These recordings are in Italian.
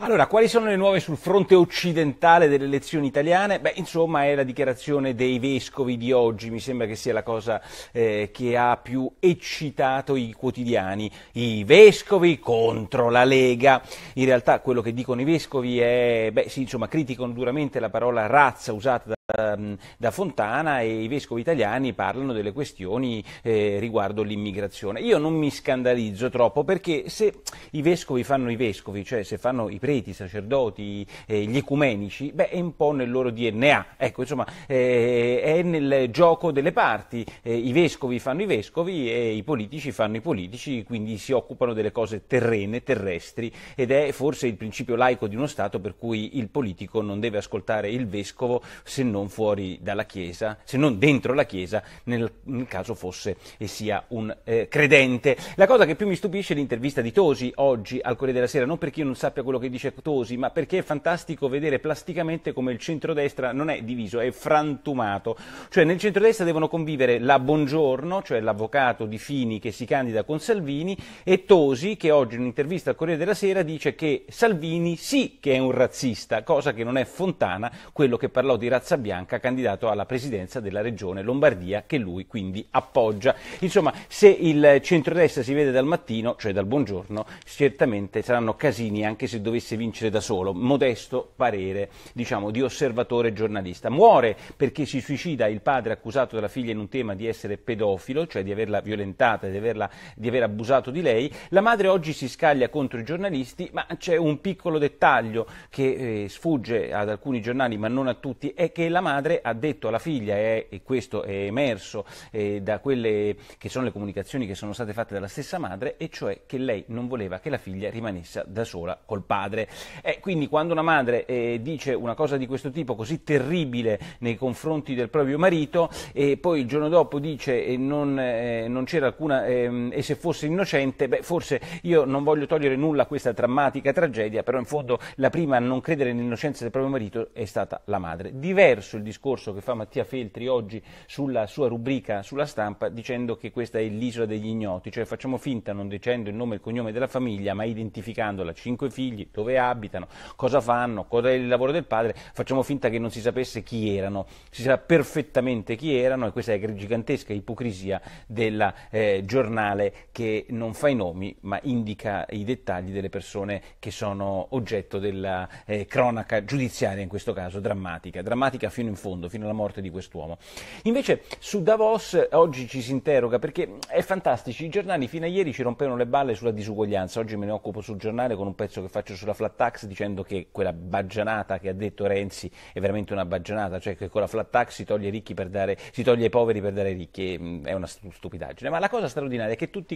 Allora, quali sono le nuove sul fronte occidentale delle elezioni italiane? Beh, insomma, è la dichiarazione dei vescovi di oggi, mi sembra che sia la cosa eh, che ha più eccitato i quotidiani. I vescovi contro la Lega. In realtà quello che dicono i vescovi è, beh, sì, insomma, criticano duramente la parola razza usata da Ehm, da Fontana e i vescovi italiani parlano delle questioni eh, riguardo l'immigrazione. Io non mi scandalizzo troppo perché se i vescovi fanno i vescovi, cioè se fanno i preti, i sacerdoti, eh, gli ecumenici, beh, è un po' nel loro DNA, ecco, insomma, eh, è nel gioco delle parti. Eh, I vescovi fanno i vescovi e i politici fanno i politici, quindi si occupano delle cose terrene, terrestri ed è forse il principio laico di uno Stato per cui il politico non deve ascoltare il vescovo se non non fuori dalla Chiesa, se non dentro la Chiesa, nel, nel caso fosse e sia un eh, credente. La cosa che più mi stupisce è l'intervista di Tosi oggi al Corriere della Sera, non perché io non sappia quello che dice Tosi, ma perché è fantastico vedere plasticamente come il centrodestra non è diviso, è frantumato. Cioè nel centrodestra devono convivere la Buongiorno, cioè l'avvocato di Fini che si candida con Salvini, e Tosi che oggi in un'intervista al Corriere della Sera dice che Salvini sì che è un razzista, cosa che non è Fontana, quello che parlò di razza bianca Bianca, candidato alla presidenza della regione Lombardia, che lui quindi appoggia. Insomma, se il centrodestra si vede dal mattino, cioè dal buongiorno, certamente saranno casini anche se dovesse vincere da solo. Modesto parere, diciamo, di osservatore giornalista. Muore perché si suicida il padre accusato dalla figlia in un tema di essere pedofilo, cioè di averla violentata, di, averla, di aver abusato di lei. La madre oggi si scaglia contro i giornalisti, ma c'è un piccolo dettaglio che eh, sfugge ad alcuni giornali, ma non a tutti, è che la la madre ha detto alla figlia, e questo è emerso eh, da quelle che sono le comunicazioni che sono state fatte dalla stessa madre, e cioè che lei non voleva che la figlia rimanesse da sola col padre. Eh, quindi quando una madre eh, dice una cosa di questo tipo così terribile nei confronti del proprio marito e poi il giorno dopo dice eh, non, eh, non, c'era alcuna ehm, e se fosse innocente, beh, forse io non voglio togliere nulla a questa drammatica tragedia, però in fondo la prima a non credere nell'innocenza del proprio marito è stata la madre. Diverso verso il discorso che fa Mattia Feltri oggi sulla sua rubrica sulla stampa dicendo che questa è l'isola degli ignoti, cioè facciamo finta non dicendo il nome e il cognome della famiglia ma identificandola, cinque figli, dove abitano, cosa fanno, cosa è il lavoro del padre, facciamo finta che non si sapesse chi erano, si sa perfettamente chi erano e questa è la gigantesca ipocrisia del eh, giornale che non fa i nomi ma indica i dettagli delle persone che sono oggetto della eh, cronaca giudiziaria in questo caso drammatica, drammatica politica fino in fondo, fino alla morte di quest'uomo. Invece su Davos eh, oggi ci si interroga perché mm, è fantastico, i giornali fino a ieri ci rompevano le balle sulla disuguaglianza, oggi me ne occupo sul giornale con un pezzo che faccio sulla flat tax dicendo che quella baggianata che ha detto Renzi è veramente una baggianata, cioè che con la flat tax si toglie, dare, si toglie ai poveri per dare ai ricchi, mm, è una stupidaggine, ma la cosa straordinaria è che tutto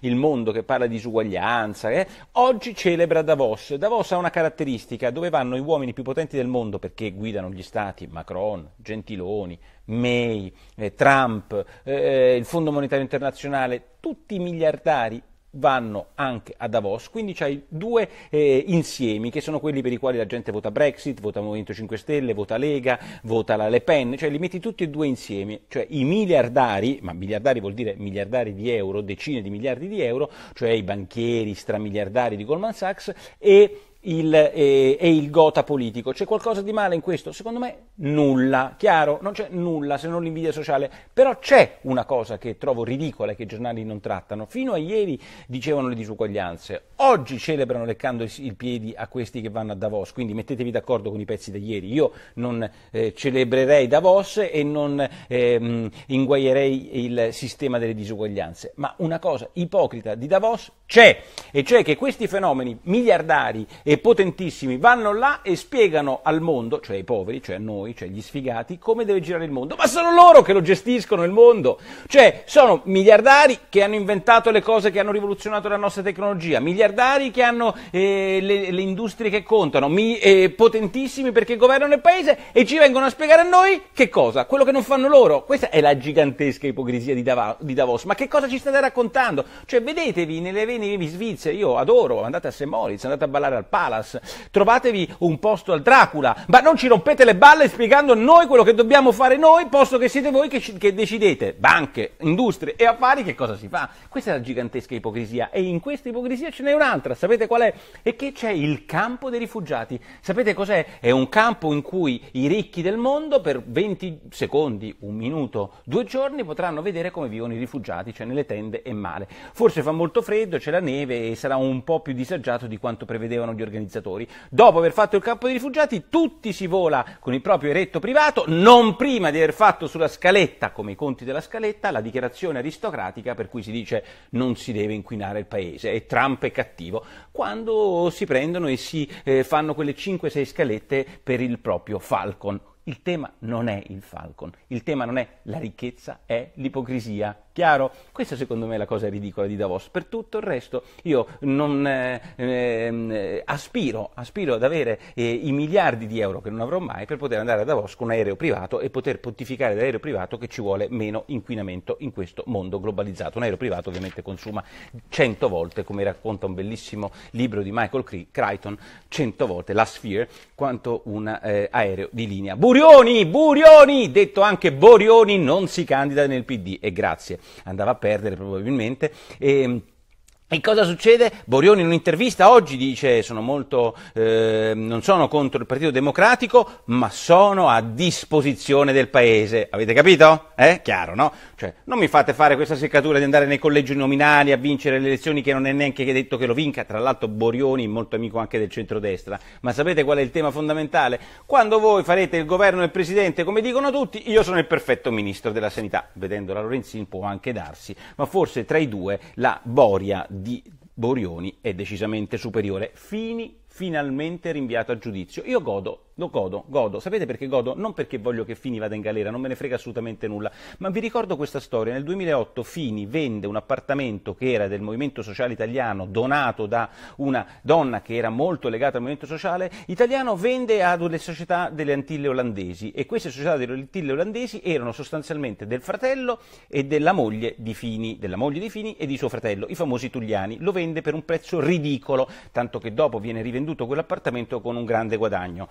il mondo che parla di disuguaglianza eh, oggi celebra Davos. Davos ha una caratteristica dove vanno i uomini più potenti del mondo perché guidano gli stati, ma Macron, Gentiloni, May, eh, Trump, eh, il Fondo Monetario Internazionale, tutti i miliardari vanno anche a Davos, quindi c'hai due eh, insiemi che sono quelli per i quali la gente vota Brexit, vota Movimento 5 Stelle, vota Lega, vota la Le Pen, cioè li metti tutti e due insieme, cioè i miliardari, ma miliardari vuol dire miliardari di euro, decine di miliardi di euro, cioè i banchieri, stramiliardari di Goldman Sachs e il, eh, e il gota politico. C'è qualcosa di male in questo? Secondo me nulla, chiaro, non c'è nulla se non l'invidia sociale, però c'è una cosa che trovo ridicola e che i giornali non trattano. Fino a ieri dicevano le disuguaglianze, oggi celebrano leccando i piedi a questi che vanno a Davos, quindi mettetevi d'accordo con i pezzi di ieri. Io non eh, celebrerei Davos e non ehm, inguaierei il sistema delle disuguaglianze, ma una cosa ipocrita di Davos c'è, e cioè che questi fenomeni miliardari e potentissimi vanno là e spiegano al mondo, cioè ai poveri, cioè a noi, cioè agli sfigati, come deve girare il mondo, ma sono loro che lo gestiscono il mondo, cioè sono miliardari che hanno inventato le cose che hanno rivoluzionato la nostra tecnologia, miliardari miliardari che hanno eh, le, le, industrie che contano, mi, eh, potentissimi perché governano il paese e ci vengono a spiegare a noi che cosa? Quello che non fanno loro. Questa è la gigantesca ipocrisia di, Dava, di Davos. Ma che cosa ci state raccontando? Cioè, vedetevi nelle vene svizzere, io adoro, andate a St. Moritz, andate a ballare al Palace, trovatevi un posto al Dracula, ma non ci rompete le balle spiegando a noi quello che dobbiamo fare noi, posto che siete voi che, ci, che decidete, banche, industrie e affari, che cosa si fa. Questa è la gigantesca ipocrisia e in questa ipocrisia ce n'è una un'altra, sapete qual è? E che c'è il campo dei rifugiati. Sapete cos'è? È un campo in cui i ricchi del mondo per 20 secondi, un minuto, due giorni potranno vedere come vivono i rifugiati, cioè nelle tende e male. Forse fa molto freddo, c'è la neve e sarà un po' più disagiato di quanto prevedevano gli organizzatori. Dopo aver fatto il campo dei rifugiati, tutti si vola con il proprio eretto privato, non prima di aver fatto sulla scaletta, come i conti della scaletta, la dichiarazione aristocratica per cui si dice non si deve inquinare il paese. E Trump è cattivo cattivo quando si prendono e si eh, fanno quelle 5-6 scalette per il proprio Falcon. Il tema non è il Falcon, il tema non è la ricchezza, è l'ipocrisia. Chiaro? Questa secondo me è la cosa ridicola di Davos. Per tutto il resto io non, eh, eh, aspiro, aspiro, ad avere eh, i miliardi di euro che non avrò mai per poter andare a Davos con un aereo privato e poter pontificare dall'aereo privato che ci vuole meno inquinamento in questo mondo globalizzato. Un aereo privato ovviamente consuma 100 volte, come racconta un bellissimo libro di Michael Crichton, 100 volte la Sphere quanto un eh, aereo di linea. Burioni, Burioni, detto anche Borioni, non si candida nel PD e grazie andava a perdere probabilmente. E, e cosa succede? Borioni in un'intervista oggi dice sono molto, eh, non sono contro il Partito Democratico, ma sono a disposizione del Paese. Avete capito? Eh? Chiaro, no? Cioè, non mi fate fare questa seccatura di andare nei collegi nominali a vincere le elezioni che non è neanche detto che lo vinca. Tra l'altro Borioni, molto amico anche del centrodestra. Ma sapete qual è il tema fondamentale? Quando voi farete il governo del Presidente, come dicono tutti, io sono il perfetto Ministro della Sanità. Vedendo la Lorenzin può anche darsi, ma forse tra i due la Boria di Borioni è decisamente superiore. Fini finalmente rinviato a giudizio. Io godo lo godo, godo. Sapete perché godo? Non perché voglio che Fini vada in galera, non me ne frega assolutamente nulla. Ma vi ricordo questa storia. Nel 2008 Fini vende un appartamento che era del Movimento Sociale Italiano, donato da una donna che era molto legata al Movimento Sociale Italiano, vende ad una società delle Antille olandesi. E queste società delle Antille olandesi erano sostanzialmente del fratello e della moglie di Fini, della moglie di Fini e di suo fratello, i famosi Tugliani. Lo vende per un prezzo ridicolo, tanto che dopo viene rivenduto quell'appartamento con un grande guadagno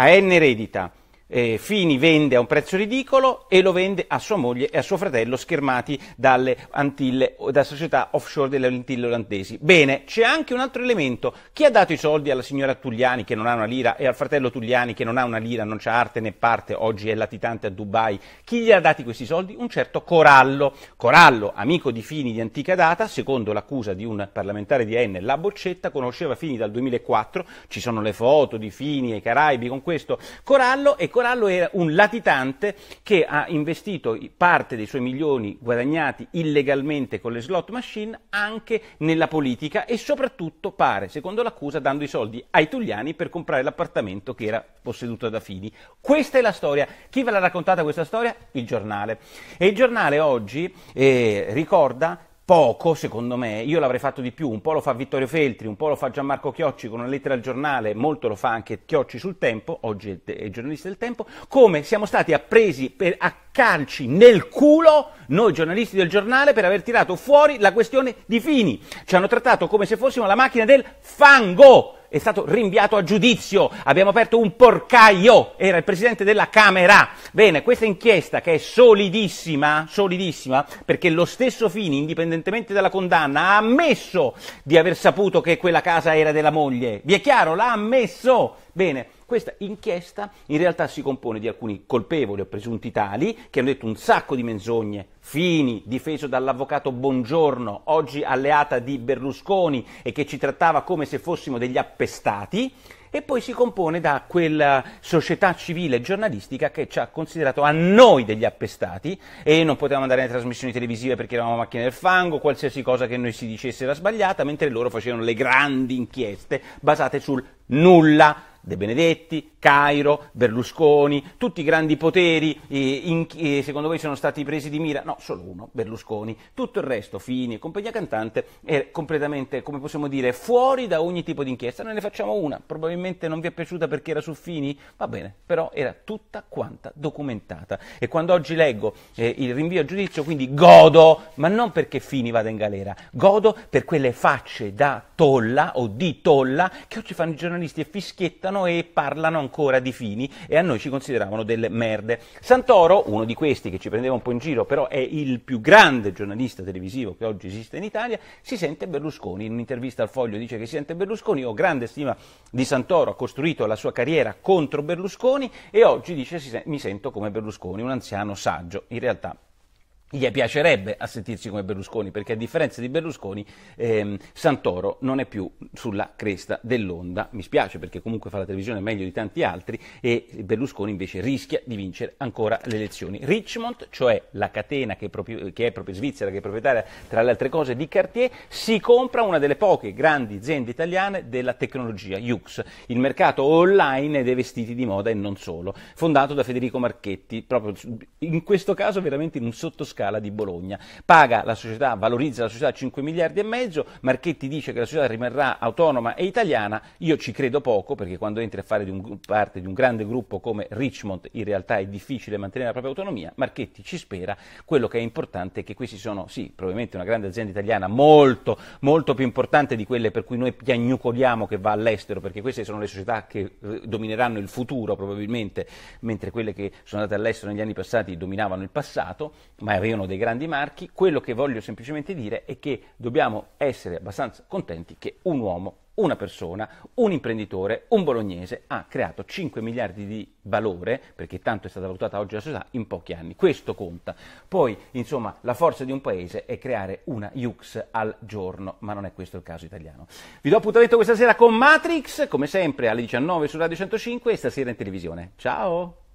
a n eredita eh, Fini vende a un prezzo ridicolo e lo vende a sua moglie e a suo fratello schermati dalle Antille, da società offshore delle Antille olandesi. Bene, c'è anche un altro elemento. Chi ha dato i soldi alla signora Tugliani che non ha una lira e al fratello Tugliani che non ha una lira, non c'ha arte né parte, oggi è latitante a Dubai? Chi gli ha dati questi soldi? Un certo Corallo. Corallo, amico di Fini di antica data, secondo l'accusa di un parlamentare di Enne, la boccetta, conosceva Fini dal 2004, ci sono le foto di Fini ai Caraibi con questo Corallo e Corallo era un latitante che ha investito parte dei suoi milioni guadagnati illegalmente con le slot machine anche nella politica e soprattutto pare, secondo l'accusa, dando i soldi ai Tugliani per comprare l'appartamento che era posseduto da Fini. Questa è la storia. Chi ve l'ha raccontata questa storia? Il giornale. E il giornale oggi eh, ricorda poco, secondo me, io l'avrei fatto di più, un po' lo fa Vittorio Feltri, un po' lo fa Gianmarco Chiocci con una lettera al giornale, molto lo fa anche Chiocci sul tempo, oggi è, è giornalista del tempo, come siamo stati appresi per, a calci nel culo noi giornalisti del giornale per aver tirato fuori la questione di Fini. Ci hanno trattato come se fossimo la macchina del fango è stato rinviato a giudizio, abbiamo aperto un porcaio, era il presidente della Camera. Bene, questa inchiesta che è solidissima, solidissima, perché lo stesso Fini, indipendentemente dalla condanna, ha ammesso di aver saputo che quella casa era della moglie. Vi è chiaro? L'ha ammesso. Bene, questa inchiesta in realtà si compone di alcuni colpevoli o presunti tali che hanno detto un sacco di menzogne. Fini, difeso dall'avvocato Bongiorno, oggi alleata di Berlusconi e che ci trattava come se fossimo degli appestati, e poi si compone da quella società civile giornalistica che ci ha considerato a noi degli appestati e non potevamo andare nelle trasmissioni televisive perché eravamo macchine del fango, qualsiasi cosa che noi si dicesse era sbagliata, mentre loro facevano le grandi inchieste basate sul nulla. De Benedetti, Cairo, Berlusconi, tutti i grandi poteri eh, in, eh, secondo voi sono stati presi di mira? No, solo uno, Berlusconi. Tutto il resto, Fini e compagnia cantante, è completamente, come possiamo dire, fuori da ogni tipo di inchiesta. Noi ne facciamo una, probabilmente non vi è piaciuta perché era su Fini, va bene, però era tutta quanta documentata. E quando oggi leggo eh, il rinvio a giudizio, quindi godo, ma non perché Fini vada in galera, godo per quelle facce da tolla o di tolla che oggi fanno i giornalisti e fischiettano parlano e parlano ancora di Fini e a noi ci consideravano delle merde. Santoro, uno di questi che ci prendeva un po' in giro, però è il più grande giornalista televisivo che oggi esiste in Italia, si sente Berlusconi. In un'intervista al Foglio dice che si sente Berlusconi, ho grande stima di Santoro, ha costruito la sua carriera contro Berlusconi e oggi dice mi sento come Berlusconi, un anziano saggio. In realtà gli piacerebbe a sentirsi come Berlusconi, perché a differenza di Berlusconi ehm, Santoro non è più sulla cresta dell'onda, mi spiace perché comunque fa la televisione meglio di tanti altri e Berlusconi invece rischia di vincere ancora le elezioni. Richmond, cioè la catena che è proprio, che è proprio svizzera, che è proprietaria tra le altre cose di Cartier, si compra una delle poche grandi aziende italiane della tecnologia, Yux, il mercato online dei vestiti di moda e non solo, fondato da Federico Marchetti, proprio in questo caso veramente in un sottoscritto Scala di Bologna. Paga la società, valorizza la società 5 miliardi e mezzo, Marchetti dice che la società rimarrà autonoma e italiana, io ci credo poco perché quando entri a fare di un, parte di un grande gruppo come Richmond in realtà è difficile mantenere la propria autonomia, Marchetti ci spera, quello che è importante è che questi sono sì, probabilmente una grande azienda italiana molto, molto più importante di quelle per cui noi piagnucoliamo che va all'estero, perché queste sono le società che eh, domineranno il futuro probabilmente, mentre quelle che sono andate all'estero negli anni passati dominavano il passato, ma è uno dei grandi marchi, quello che voglio semplicemente dire è che dobbiamo essere abbastanza contenti che un uomo, una persona, un imprenditore, un bolognese ha creato 5 miliardi di valore, perché tanto è stata valutata oggi la società, in pochi anni. Questo conta. Poi, insomma, la forza di un paese è creare una Jux al giorno, ma non è questo il caso italiano. Vi do appuntamento questa sera con Matrix, come sempre alle 19 su Radio 105 e stasera in televisione. Ciao!